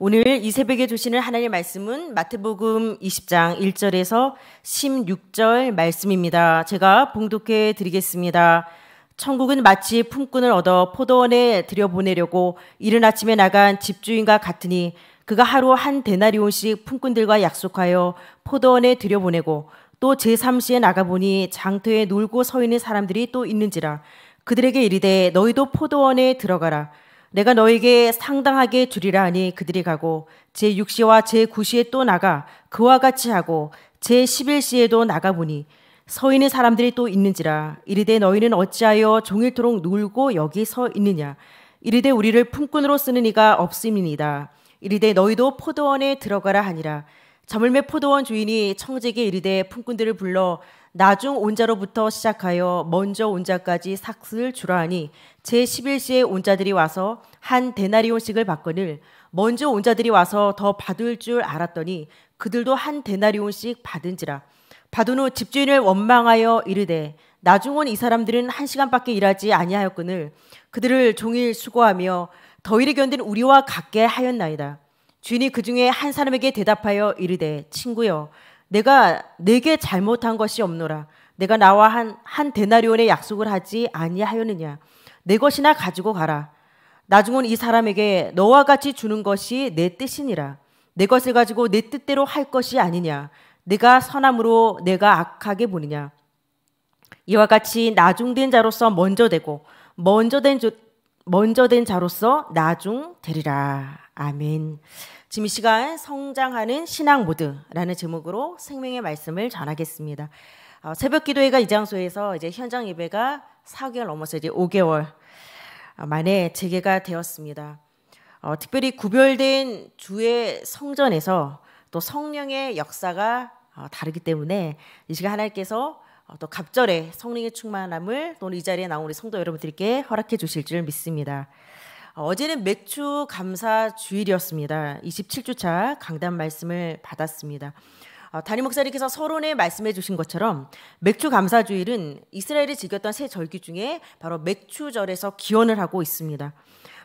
오늘 이 새벽에 주시는 하나님의 말씀은 마태복음 20장 1절에서 16절 말씀입니다. 제가 봉독해 드리겠습니다. 천국은 마치 품꾼을 얻어 포도원에 들여보내려고 이른 아침에 나간 집주인과 같으니 그가 하루 한대나리온씩 품꾼들과 약속하여 포도원에 들여보내고 또 제3시에 나가보니 장터에 놀고 서 있는 사람들이 또 있는지라 그들에게 이르되 너희도 포도원에 들어가라 내가 너에게 상당하게 주리라 하니 그들이 가고 제6시와 제9시에 또 나가 그와 같이 하고 제11시에도 나가 보니 서 있는 사람들이 또 있는지라 이르되 너희는 어찌하여 종일토록 놀고 여기 서 있느냐 이르되 우리를 품꾼으로 쓰는 이가 없음이니다 이르되 너희도 포도원에 들어가라 하니라 저물매 포도원 주인이 청지에게 이르되 품꾼들을 불러 나중 온자로부터 시작하여 먼저 온자까지 삭슬 주라하니 제11시에 온자들이 와서 한대나리온씩을 받거늘 먼저 온자들이 와서 더 받을 줄 알았더니 그들도 한대나리온씩 받은지라 받은 후 집주인을 원망하여 이르되 나중 온 이 사람들은 한 시간밖에 일하지 아니하였거늘 그들을 종일 수고하며 더위를 견딘 우리와 같게 하였나이다 주인이 그 중에 한 사람에게 대답하여 이르되 친구여 내가 내게 잘못한 것이 없노라. 내가 나와 한, 한 데나리온의 약속을 하지 아니하였느냐. 내 것이나 가지고 가라. 나중은 이 사람에게 너와 같이 주는 것이 내 뜻이니라. 내 것을 가지고 내 뜻대로 할 것이 아니냐. 내가 선함으로 내가 악하게 보느냐. 이와 같이 나중된 자로서 먼저 되고 먼저 된 먼저 된 자로서 나중 되리라. 아멘. 지금 이 시간 성장하는 신앙 모드라는 제목으로 생명의 말씀을 전하겠습니다. 어, 새벽 기도회가 이 장소에서 이제 현장 예배가 4개월 넘어서 이제 5개월 어, 만에 재개가 되었습니다. 어, 특별히 구별된 주의 성전에서 또 성령의 역사가 어, 다르기 때문에 이 시간 하나님께서 어, 또 갑절에 성령의 충만함을 또는 이 자리에 나온 우리 성도 여러분들께 허락해 주실 줄 믿습니다. 어제는 맥주 감사 주일이었습니다. 27주차 강단 말씀을 받았습니다. 다니 어, 목사님께서 서론에 말씀해 주신 것처럼 맥주 감사 주일은 이스라엘이 즐겼던 세 절기 중에 바로 맥주절에서 기원을 하고 있습니다.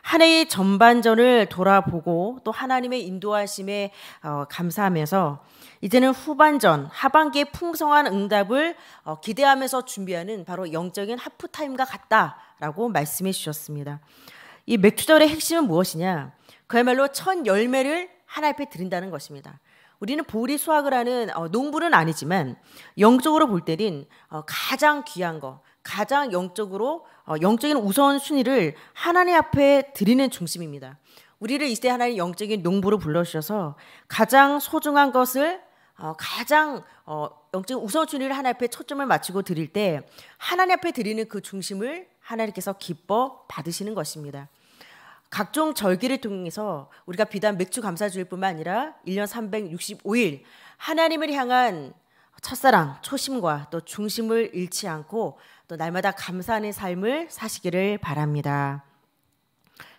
한 해의 전반전을 돌아보고 또 하나님의 인도하심에 어, 감사하면서 이제는 후반전, 하반기에 풍성한 응답을 어, 기대하면서 준비하는 바로 영적인 하프타임과 같다라고 말씀해 주셨습니다. 이 맥주절의 핵심은 무엇이냐? 그야말로 천 열매를 하나 앞에 드린다는 것입니다. 우리는 보리 수확을 하는 어, 농부는 아니지만 영적으로 볼 때는 어, 가장 귀한 거, 가장 영적으로 어, 영적인 우선 순위를 하나님 앞에 드리는 중심입니다. 우리를 이때 하나님 영적인 농부로 불러주셔서 가장 소중한 것을 가장 영적인 우선 순위를 하나님 앞에 초점을 맞추고 드릴 때 하나님 앞에 드리는 그 중심을 하나님께서 기뻐 받으시는 것입니다. 각종 절기를 통해서 우리가 비단 맥주 감사주일뿐만 아니라 1년 365일 하나님을 향한 첫사랑, 초심과 또 중심을 잃지 않고 또 날마다 감사하는 삶을 사시기를 바랍니다.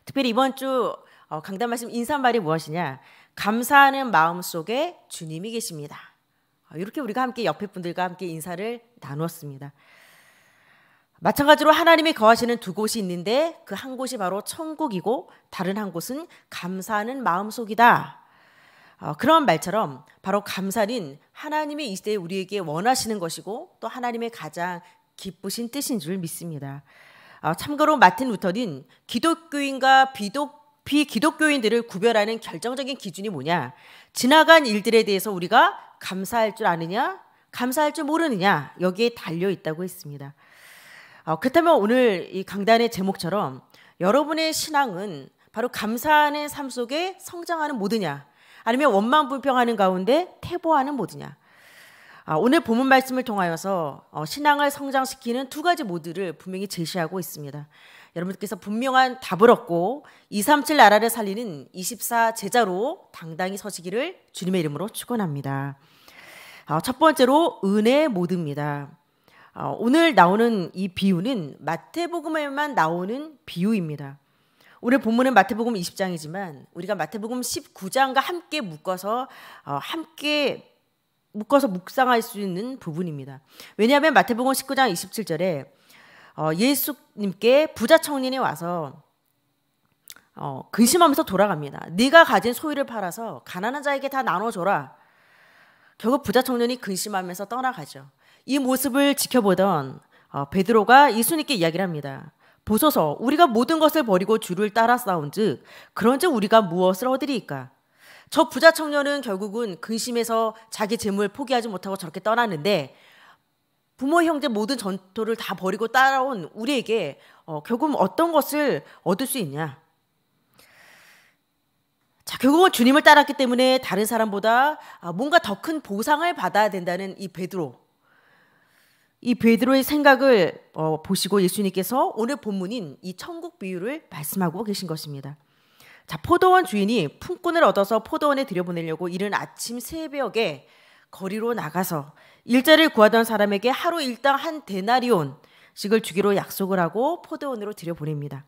특별히 이번 주 어, 강단 말씀 인사말이 무엇이냐? 감사하는 마음 속에 주님이 계십니다. 어, 이렇게 우리가 함께 옆에 분들과 함께 인사를 나누었습니다. 마찬가지로 하나님이 거하시는 두 곳이 있는데 그 한 곳이 바로 천국이고 다른 한 곳은 감사하는 마음속이다. 어, 그런 말처럼 바로 감사는 하나님이 이 시대에 우리에게 원하시는 것이고 또 하나님의 가장 기쁘신 뜻인 줄 믿습니다. 어, 참고로 마틴 루터는 기독교인과 비독 비기독교인들을 구별하는 결정적인 기준이 뭐냐? 지나간 일들에 대해서 우리가 감사할 줄 아느냐, 감사할 줄 모르느냐 여기에 달려 있다고 했습니다. 어, 그렇다면 오늘 이 강단의 제목처럼 여러분의 신앙은 바로 감사하는 삶 속에 성장하는 모드냐 아니면 원망 불평하는 가운데 태보하는 모드냐 아, 오늘 본문 말씀을 통하여서 어, 신앙을 성장시키는 두 가지 모드를 분명히 제시하고 있습니다. 여러분께서 분명한 답을 얻고 237 나라를 살리는 24 제자로 당당히 서시기를 주님의 이름으로 축원합니다. 아, 첫 번째로 은혜 모드입니다. 어, 오늘 나오는 이 비유는 마태복음에만 나오는 비유입니다. 오늘 본문은 마태복음 20장이지만 우리가 마태복음 19장과 함께 묶어서 어, 함께 묶어서 묵상할 수 있는 부분입니다. 왜냐하면 마태복음 19장 27절에 어, 예수님께 부자 청년이 와서 어, 근심하면서 돌아갑니다. 네가 가진 소유를 팔아서 가난한 자에게 다 나눠줘라. 결국 부자 청년이 근심하면서 떠나가죠. 이 모습을 지켜보던 어, 베드로가 예수님께 이야기를 합니다. 보소서 우리가 모든 것을 버리고 주를 따라 싸운즉 그런즉 우리가 무엇을 얻으리이까 저 부자 청년은 결국은 근심에서 자기 재물 포기하지 못하고 저렇게 떠나는데 부모 형제 모든 전토를 다 버리고 따라온 우리에게 어, 결국 어떤 것을 얻을 수 있냐? 자, 결국은 주님을 따랐기 때문에 다른 사람보다 아, 뭔가 더 큰 보상을 받아야 된다는 이 베드로. 이 베드로의 생각을 어, 보시고 예수님께서 오늘 본문인 이 천국 비유를 말씀하고 계신 것입니다. 자, 포도원 주인이 품꾼을 얻어서 포도원에 들여보내려고 이른 아침 새벽에 거리로 나가서 일자를 구하던 사람에게 하루 일당 한 데나리온씩을 주기로 약속을 하고 포도원으로 들여보냅니다.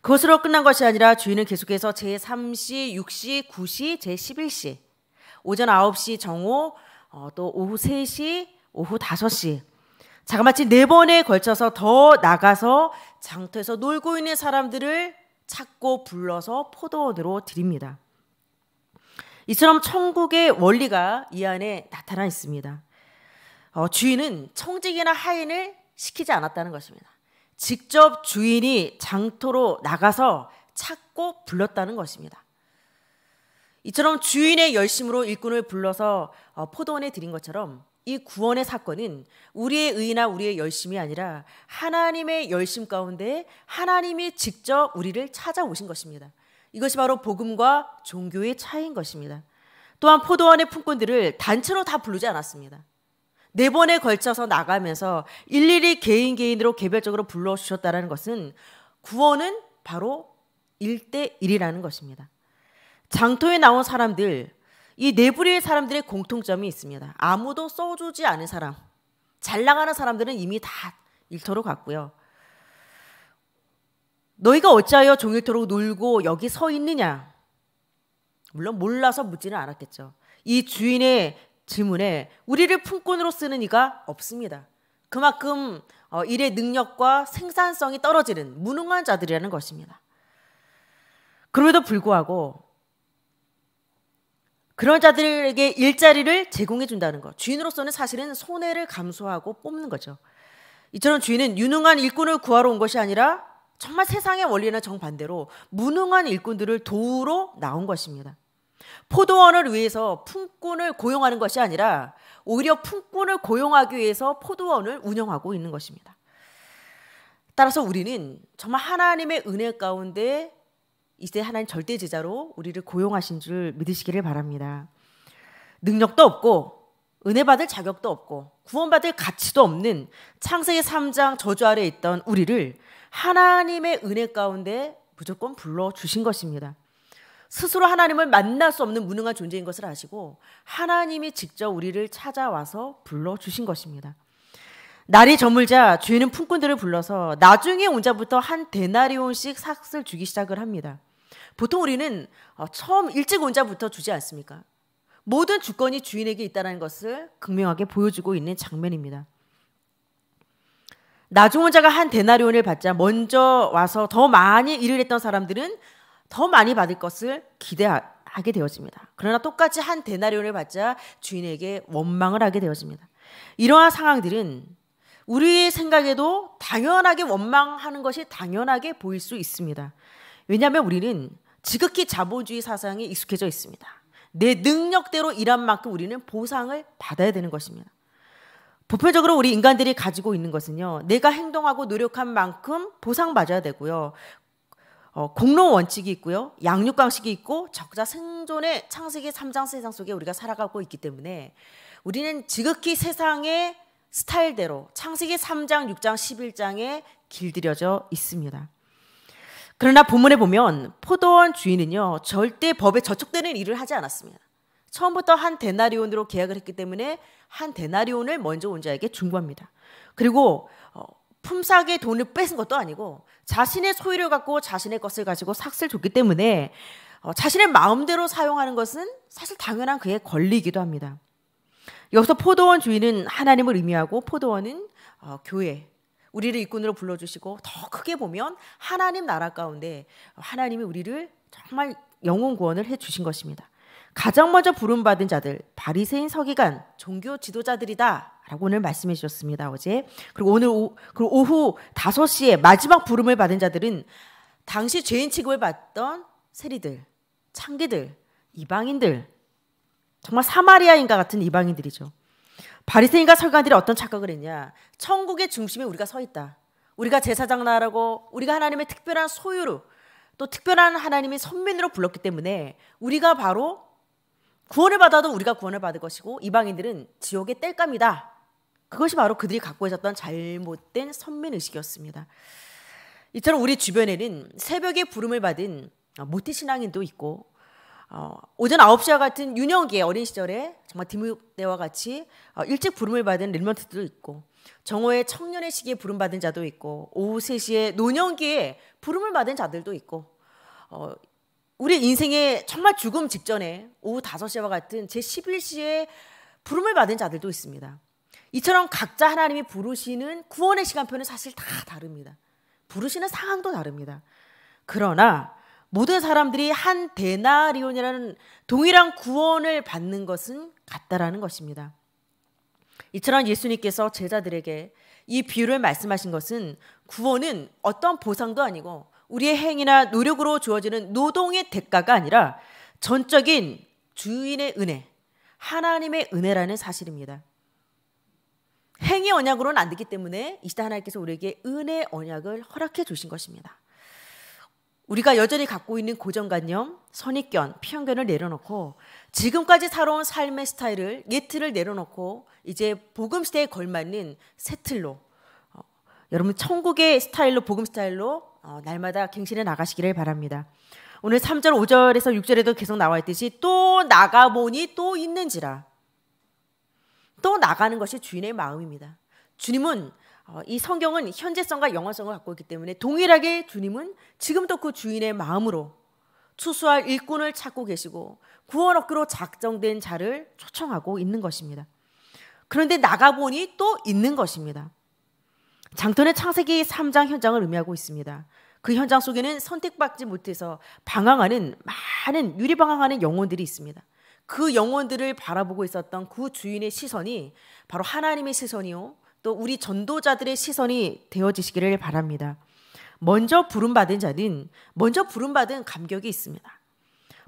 그것으로 끝난 것이 아니라 주인은 계속해서 제3시, 6시, 9시, 제11시, 오전 9시 정오, 어, 또 오후 3시, 오후 5시, 자그마치 네 번에 걸쳐서 더 나가서 장터에서 놀고 있는 사람들을 찾고 불러서 포도원으로 드립니다. 이처럼 천국의 원리가 이 안에 나타나 있습니다. 어, 주인은 청직이나 하인을 시키지 않았다는 것입니다. 직접 주인이 장터로 나가서 찾고 불렀다는 것입니다. 이처럼 주인의 열심으로 일꾼을 불러서 어, 포도원에 드린 것처럼 이 구원의 사건은 우리의 의나 우리의 열심이 아니라 하나님의 열심 가운데 하나님이 직접 우리를 찾아오신 것입니다. 이것이 바로 복음과 종교의 차이인 것입니다. 또한 포도원의 품꾼들을 단체로 다 부르지 않았습니다. 네 번에 걸쳐서 나가면서 일일이 개인 개인으로 개별적으로 불러주셨다는 것은 구원은 바로 1대1이라는 것입니다. 장터에 나온 사람들, 이네부류의 사람들의 공통점이 있습니다. 아무도 써주지 않은 사람, 잘 나가는 사람들은 이미 다 일터로 갔고요. 너희가 어찌하여 종일토록 놀고 여기 서 있느냐? 물론 몰라서 묻지는 않았겠죠. 이 주인의 질문에 우리를 품꾼으로 쓰는 이가 없습니다. 그만큼 어, 일의 능력과 생산성이 떨어지는 무능한 자들이라는 것입니다. 그럼에도 불구하고 그런 자들에게 일자리를 제공해 준다는 것. 주인으로서는 사실은 손해를 감수하고 뽑는 거죠. 이처럼 주인은 유능한 일꾼을 구하러 온 것이 아니라 정말 세상의 원리나 정반대로 무능한 일꾼들을 도우러 나온 것입니다. 포도원을 위해서 품꾼을 고용하는 것이 아니라 오히려 품꾼을 고용하기 위해서 포도원을 운영하고 있는 것입니다. 따라서 우리는 정말 하나님의 은혜 가운데 이제 하나님 절대 제자로 우리를 고용하신 줄 믿으시기를 바랍니다. 능력도 없고 은혜 받을 자격도 없고 구원받을 가치도 없는 창세기 3장 저주 아래 있던 우리를 하나님의 은혜 가운데 무조건 불러 주신 것입니다. 스스로 하나님을 만날 수 없는 무능한 존재인 것을 아시고 하나님이 직접 우리를 찾아와서 불러 주신 것입니다. 날이 저물자 주인은 품꾼들을 불러서 나중에 온 자부터 한대나리온씩 삭을 주기 시작을 합니다. 보통 우리는 어, 처음 일찍 온 자부터 주지 않습니까? 모든 주권이 주인에게 있다는 것을 극명하게 보여주고 있는 장면입니다. 나중 온 자가 한대나리온을 받자 먼저 와서 더 많이 일을 했던 사람들은 더 많이 받을 것을 기대하게 되어집니다. 그러나 똑같이 한대나리온을 받자 주인에게 원망을 하게 되어집니다. 이러한 상황들은 우리의 생각에도 당연하게 원망하는 것이 당연하게 보일 수 있습니다. 왜냐하면 우리는 지극히 자본주의 사상에 익숙해져 있습니다. 내 능력대로 일한 만큼 우리는 보상을 받아야 되는 것입니다. 보편적으로 우리 인간들이 가지고 있는 것은요, 내가 행동하고 노력한 만큼 보상받아야 되고요, 어, 공로 원칙이 있고요. 양육방식이 있고 적자 생존의 창세기 3장 세상 속에 우리가 살아가고 있기 때문에 우리는 지극히 세상에 스타일대로 창세기 3장, 6장, 11장에 길들여져 있습니다. 그러나 본문에 보면 포도원 주인은요 절대 법에 저촉되는 일을 하지 않았습니다. 처음부터 한 데나리온으로 계약을 했기 때문에 한 데나리온을 먼저 온 자에게 준 겁니다. 그리고 어, 품삯의 돈을 뺏은 것도 아니고 자신의 소유를 갖고 자신의 것을 가지고 삭슬 줬기 때문에 어, 자신의 마음대로 사용하는 것은 사실 당연한 그의 권리이기도 합니다. 여기서 포도원 주인은 하나님을 의미하고 포도원은 어, 교회 우리를 일꾼으로 불러주시고 더 크게 보면 하나님 나라 가운데 하나님이 우리를 정말 영혼 구원을 해 주신 것입니다. 가장 먼저 부름 받은 자들 바리새인 서기관 종교 지도자들이다라고 오늘 말씀해 주셨습니다 어제 그리고 오늘 오, 그리고 오후 5시에 마지막 부름을 받은 자들은 당시 죄인 취급을 받던 세리들 창기들 이방인들 정말 사마리아인과 같은 이방인들이죠. 바리새인과 설관들이 어떤 착각을 했냐? 천국의 중심에 우리가 서 있다. 우리가 제사장 나라고 우리가 하나님의 특별한 소유로 또 특별한 하나님이 선민으로 불렀기 때문에 우리가 바로 구원을 받아도 우리가 구원을 받을 것이고 이방인들은 지옥의 땔감이다. 그것이 바로 그들이 갖고 있었던 잘못된 선민 의식이었습니다. 이처럼 우리 주변에는 새벽에 부름을 받은 모태 신앙인도 있고 어, 오전 9시와 같은 윤영기의 어린 시절에 정말 디모데와 같이 어, 일찍 부름을 받은 릴먼트도 있고 정오의 청년의 시기에 부름받은 자도 있고 오후 3시에 노년기에 부름을 받은 자들도 있고 어, 우리 인생의 정말 죽음 직전에 오후 5시와 같은 제11시에 부름을 받은 자들도 있습니다. 이처럼 각자 하나님이 부르시는 구원의 시간표는 사실 다 다릅니다. 부르시는 상황도 다릅니다. 그러나 모든 사람들이 한대나리온이라는 동일한 구원을 받는 것은 같다라는 것입니다. 이처럼 예수님께서 제자들에게 이 비유를 말씀하신 것은 구원은 어떤 보상도 아니고 우리의 행위나 노력으로 주어지는 노동의 대가가 아니라 전적인 주인의 은혜, 하나님의 은혜라는 사실입니다. 행위 언약으로는 안 되기 때문에 이시대 하나님께서 우리에게 은혜 언약을 허락해 주신 것입니다. 우리가 여전히 갖고 있는 고정관념, 선입견, 편견을 내려놓고 지금까지 살아온 삶의 스타일을 예틀을 내려놓고 이제 복음 시대에 걸맞는 새 틀로 어, 여러분 천국의 스타일로 복음 스타일로 어, 날마다 갱신해 나가시기를 바랍니다. 오늘 3절, 5절에서 6절에도 계속 나와 있듯이 또 나가보니 또 있는지라. 또 나가는 것이 주인의 마음입니다. 주님은 어, 이 성경은 현재성과 영원성을 갖고 있기 때문에 동일하게 주님은 지금도 그 주인의 마음으로 추수할 일꾼을 찾고 계시고 구원 얻기로 작정된 자를 초청하고 있는 것입니다. 그런데 나가보니 또 있는 것입니다. 장터는 창세기 3장 현장을 의미하고 있습니다. 그 현장 속에는 선택받지 못해서 방황하는 많은 유리방황하는 영혼들이 있습니다. 그 영혼들을 바라보고 있었던 그 주인의 시선이 바로 하나님의 시선이요. 또 우리 전도자들의 시선이 되어지시기를 바랍니다. 먼저 부름받은 자는 먼저 부름받은 감격이 있습니다.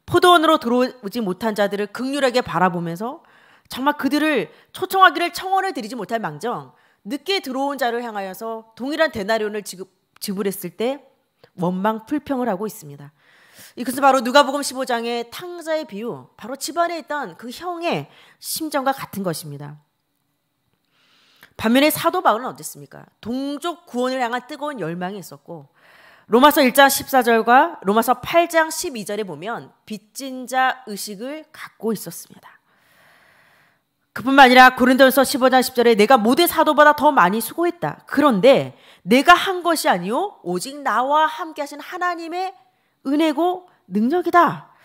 포도원으로 들어오지 못한 자들을 극률하게 바라보면서 정말 그들을 초청하기를 청원을 드리지 못할 망정 늦게 들어온 자를 향하여서 동일한 데나리온을 지급, 지불했을 때 원망 불평을 하고 있습니다. 이것은 바로 누가복음 15장의 탕자의 비유, 바로 집안에 있던 그 형의 심정과 같은 것입니다. 반면에 사도 바울은 어땠습니까? 동족 구원을 향한 뜨거운 열망이 있었고 로마서 1장 14절과 로마서 8장 12절에 보면 빚진 자 의식을 갖고 있었습니다. 그뿐만 아니라 고린도서 15장 10절에 내가 모든 사도보다 더 많이 수고했다. 그런데 내가 한 것이 아니요 오직 나와 함께 하신 하나님의 은혜고 능력이다.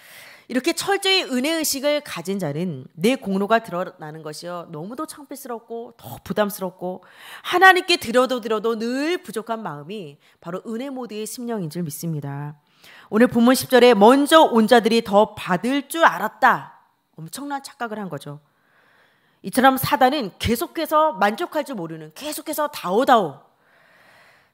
이렇게 철저히 은혜 의식을 가진 자는 내 공로가 드러나는 것이요 너무도 창피스럽고 더 부담스럽고 하나님께 드려도 드려도 늘 부족한 마음이 바로 은혜 모드의 심령인 줄 믿습니다. 오늘 본문 10절에 먼저 온 자들이 더 받을 줄 알았다. 엄청난 착각을 한 거죠. 이처럼 사단은 계속해서 만족할 줄 모르는 계속해서 다오다오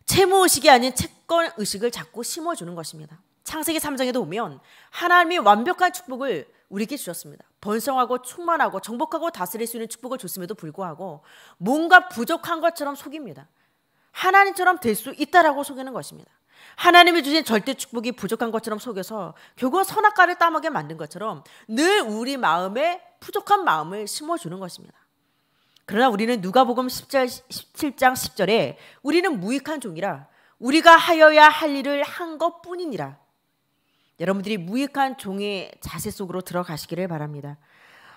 채무의식이 아닌 채권의식을 자꾸 심어주는 것입니다. 창세기 3장에도 보면 하나님이 완벽한 축복을 우리에게 주셨습니다. 번성하고 충만하고 정복하고 다스릴 수 있는 축복을 줬음에도 불구하고 뭔가 부족한 것처럼 속입니다. 하나님처럼 될 수 있다라고 속이는 것입니다. 하나님이 주신 절대 축복이 부족한 것처럼 속여서 결국 선악과를 따먹게 만든 것처럼 늘 우리 마음에 부족한 마음을 심어주는 것입니다. 그러나 우리는 누가복음 1 7장 10절에 우리는 무익한 종이라 우리가 하여야 할 일을 한 것뿐이니라 여러분들이 무익한 종의 자세 속으로 들어가시기를 바랍니다.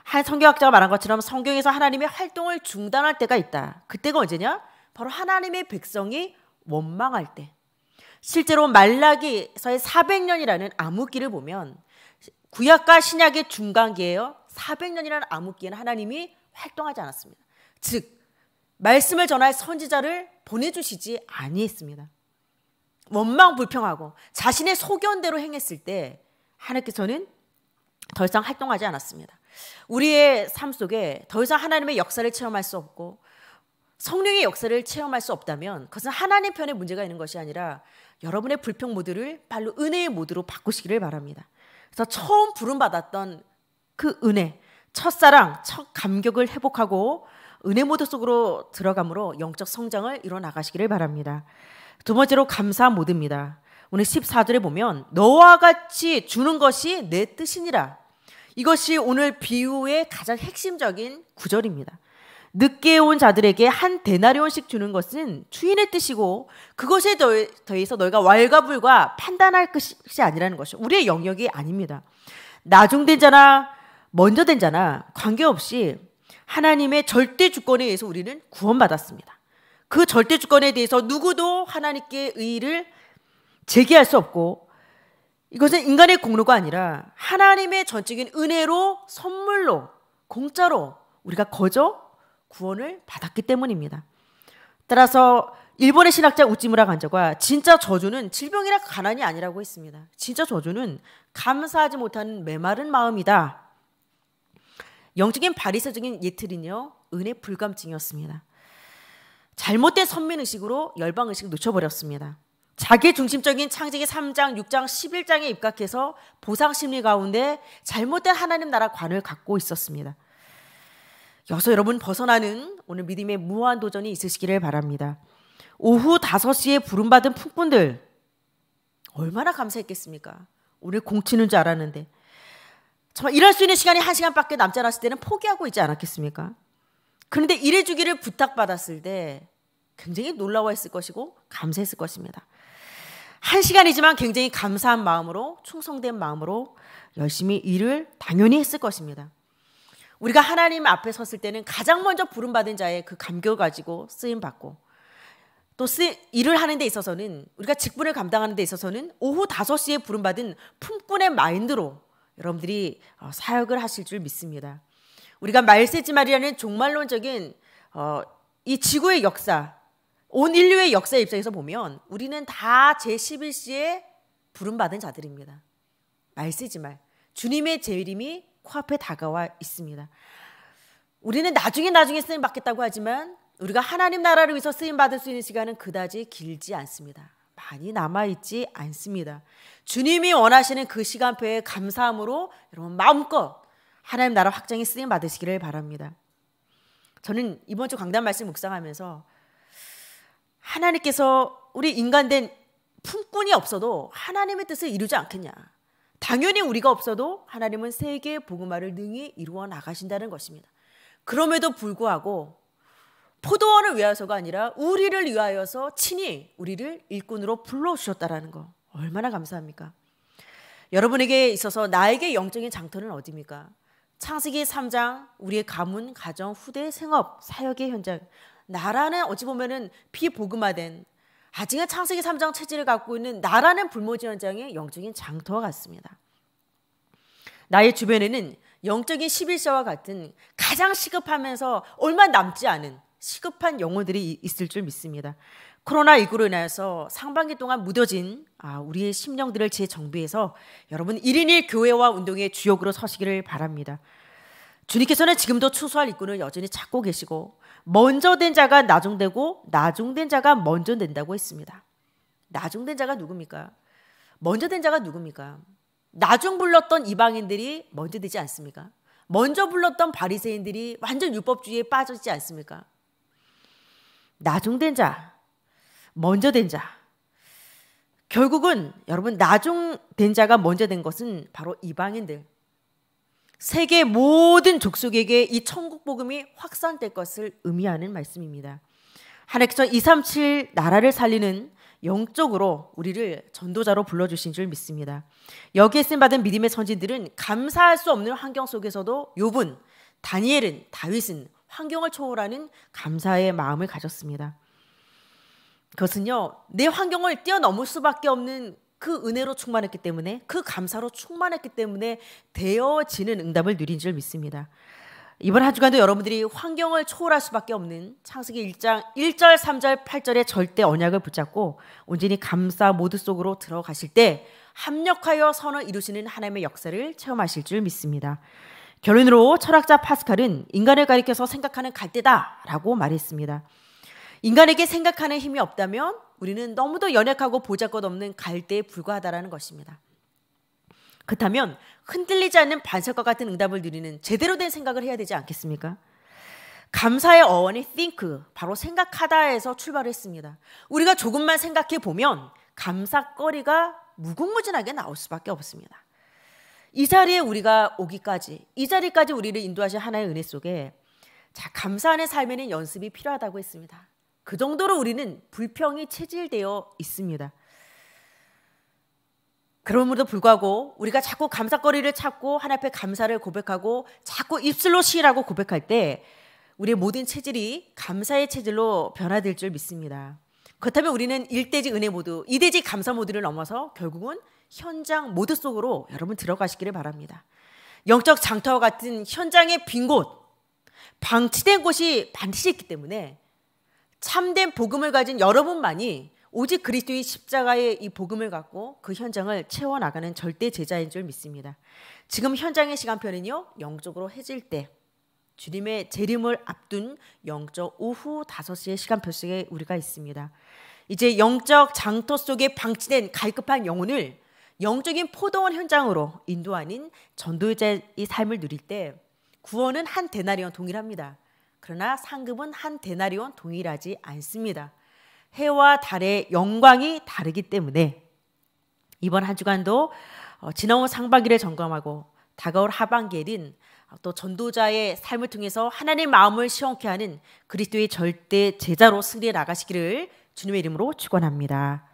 한 성경학자가 말한 것처럼 성경에서 하나님의 활동을 중단할 때가 있다. 그때가 언제냐? 바로 하나님의 백성이 원망할 때. 실제로 말라기서의 400년이라는 암흑기를 보면 구약과 신약의 중간기예요. 400년이라는 암흑기에는 하나님이 활동하지 않았습니다. 즉 말씀을 전할 선지자를 보내주시지 아니했습니다. 원망 불평하고 자신의 소견대로 행했을 때 하나님께서는 더 이상 활동하지 않았습니다. 우리의 삶 속에 더 이상 하나님의 역사를 체험할 수 없고 성령의 역사를 체험할 수 없다면 그것은 하나님 편에 문제가 있는 것이 아니라 여러분의 불평 모드를 발로 은혜의 모드로 바꾸시기를 바랍니다. 그래서 처음 부름받았던 그 은혜, 첫사랑, 첫 감격을 회복하고 은혜 모드 속으로 들어가므로 영적 성장을 이뤄 나가시기를 바랍니다. 두 번째로 감사 못입니다. 오늘 14절에 보면 너와 같이 주는 것이 내 뜻이니라. 이것이 오늘 비유의 가장 핵심적인 구절입니다. 늦게 온 자들에게 한 데나리온씩 주는 것은 주인의 뜻이고 그것에 더해서 너희가 왈가불과 판단할 것이 아니라는 것이 우리의 영역이 아닙니다. 나중된 자나 먼저 된 자나 관계없이 하나님의 절대 주권에 의해서 우리는 구원받았습니다. 그 절대 주권에 대해서 누구도 하나님께 의의를 제기할 수 없고 이것은 인간의 공로가 아니라 하나님의 전적인 은혜로 선물로 공짜로 우리가 거저 구원을 받았기 때문입니다. 따라서 일본의 신학자 우찌무라 간저가 진짜 저주는 질병이나 가난이 아니라고 했습니다. 진짜 저주는 감사하지 못하는 메마른 마음이다. 영적인 바리새적인 예틀은요 은혜 불감증이었습니다. 잘못된 선민의식으로 열방의식을 놓쳐버렸습니다. 자기 중심적인 창세기 3장, 6장, 11장에 입각해서 보상 심리 가운데 잘못된 하나님 나라 관을 갖고 있었습니다. 여서 여러분 벗어나는 오늘 믿음의 무한 도전이 있으시기를 바랍니다. 오후 5시에 부름받은 풍분들 얼마나 감사했겠습니까? 오늘 공치는 줄 알았는데 정말 일할 수 있는 시간이 1시간밖에 남지 않았을 때는 포기하고 있지 않았겠습니까? 그런데 일해주기를 부탁받았을 때 굉장히 놀라워했을 것이고 감사했을 것입니다. 한 시간이지만 굉장히 감사한 마음으로 충성된 마음으로 열심히 일을 당연히 했을 것입니다. 우리가 하나님 앞에 섰을 때는 가장 먼저 부름받은 자의 그 감격 가지고 쓰임 받고 또 쓰, 일을 하는 데 있어서는 우리가 직분을 감당하는 데 있어서는 오후 5시에 부름받은 품꾼의 마인드로 여러분들이 어, 사역을 하실 줄 믿습니다. 우리가 말세지말이라는 종말론적인 어, 이 지구의 역사 온 인류의 역사의 입장에서 보면 우리는 다 제11시에 부름받은 자들입니다. 말 쓰지 말. 주님의 재림이 코앞에 다가와 있습니다. 우리는 나중에 나중에 쓰임 받겠다고 하지만 우리가 하나님 나라를 위해서 쓰임 받을 수 있는 시간은 그다지 길지 않습니다. 많이 남아 있지 않습니다. 주님이 원하시는 그 시간표에 감사함으로 여러분 마음껏 하나님 나라 확장에 쓰임 받으시기를 바랍니다. 저는 이번 주 강단 말씀 묵상하면서 하나님께서 우리 인간된 품꾼이 없어도 하나님의 뜻을 이루지 않겠냐. 당연히 우리가 없어도 하나님은 세계의 복음화를 능히 이루어 나가신다는 것입니다. 그럼에도 불구하고 포도원을 위하여서가 아니라 우리를 위하여서 친히 우리를 일꾼으로 불러주셨다라는 거 얼마나 감사합니까? 여러분에게 있어서 나에게 영적인 장터는 어디입니까? 창세기 3장 우리의 가문, 가정, 후대, 생업, 사역의 현장 나라는 어찌 보면은 비복음화된 아직은 창세기 3장 체질을 갖고 있는 나라는 불모지연장의 영적인 장터와 같습니다. 나의 주변에는 영적인 11세와 같은 가장 시급하면서 얼마 남지 않은 시급한 영혼들이 있을 줄 믿습니다. 코로나19로 인하여서 상반기 동안 무뎌진 아, 우리의 심령들을 재정비해서 여러분 1인 1 교회와 운동의 주역으로 서시기를 바랍니다. 주님께서는 지금도 추수할 입구는 여전히 찾고 계시고 먼저 된 자가 나중되고 나중된 자가 먼저 된다고 했습니다. 나중된 자가 누굽니까? 먼저 된 자가 누굽니까? 나중 불렀던 이방인들이 먼저 되지 않습니까? 먼저 불렀던 바리새인들이 완전 율법주의에 빠졌지 않습니까? 나중된 자, 먼저 된 자. 결국은 여러분 나중된 자가 먼저 된 것은 바로 이방인들, 세계 모든 족속에게 이 천국 복음이 확산될 것을 의미하는 말씀입니다. 한액션 237 나라를 살리는 영적으로 우리를 전도자로 불러주신 줄 믿습니다. 여기에 쓰받은 믿음의 선진들은 감사할 수 없는 환경 속에서도 요분, 다니엘은, 다윗은 환경을 초월하는 감사의 마음을 가졌습니다. 그것은요, 내 환경을 뛰어넘을 수밖에 없는 그 은혜로 충만했기 때문에 그 감사로 충만했기 때문에 되어지는 응답을 누린 줄 믿습니다. 이번 한 주간도 여러분들이 환경을 초월할 수밖에 없는 창세기 1장 1절, 3절, 8절의 절대 언약을 붙잡고 온전히 감사 모드 속으로 들어가실 때 합력하여 선을 이루시는 하나님의 역사를 체험하실 줄 믿습니다. 결론으로 철학자 파스칼은 인간을 가리켜서 생각하는 갈대다라고 말했습니다. 인간에게 생각하는 힘이 없다면 우리는 너무도 연약하고 보잘것없는 갈대에 불과하다라는 것입니다. 그렇다면 흔들리지 않는 반석과 같은 응답을 누리는 제대로 된 생각을 해야 되지 않겠습니까? 감사의 어원이 think, 바로 생각하다에서 출발했습니다. 우리가 조금만 생각해 보면 감사거리가 무궁무진하게 나올 수밖에 없습니다. 이 자리에 우리가 오기까지, 이 자리까지 우리를 인도하신 하나의 은혜 속에 자, 감사하는 삶에는 연습이 필요하다고 했습니다. 그 정도로 우리는 불평이 체질되어 있습니다. 그럼에도 불구하고 우리가 자꾸 감사거리를 찾고 하나 앞에 감사를 고백하고 자꾸 입술로 시라고 고백할 때 우리의 모든 체질이 감사의 체질로 변화될 줄 믿습니다. 그렇다면 우리는 일대지 은혜 모드, 이대지 감사 모드를 넘어서 결국은 현장 모드 속으로 여러분 들어가시기를 바랍니다. 영적 장터와 같은 현장의 빈 곳, 방치된 곳이 반드시 있기 때문에 참된 복음을 가진 여러분만이 오직 그리스도의 십자가의 이 복음을 갖고 그 현장을 채워 나가는 절대 제자인 줄 믿습니다. 지금 현장의 시간표는요. 영적으로 해질 때 주님의 재림을 앞둔 영적 오후 5시의 시간표 속에 우리가 있습니다. 이제 영적 장터 속에 방치된 갈급한 영혼을 영적인 포도원 현장으로 인도하는 전도자의 삶을 누릴 때 구원은 한 데나리온 동일합니다. 그러나 상급은 한대나리온 동일하지 않습니다. 해와 달의 영광이 다르기 때문에 이번 한 주간도 어, 지나온 상반기를 점검하고 다가올 하반기에는 어, 또 전도자의 삶을 통해서 하나님 마음을 시원케 하는 그리스도의 절대 제자로 승리해 나가시기를 주님의 이름으로 축원합니다.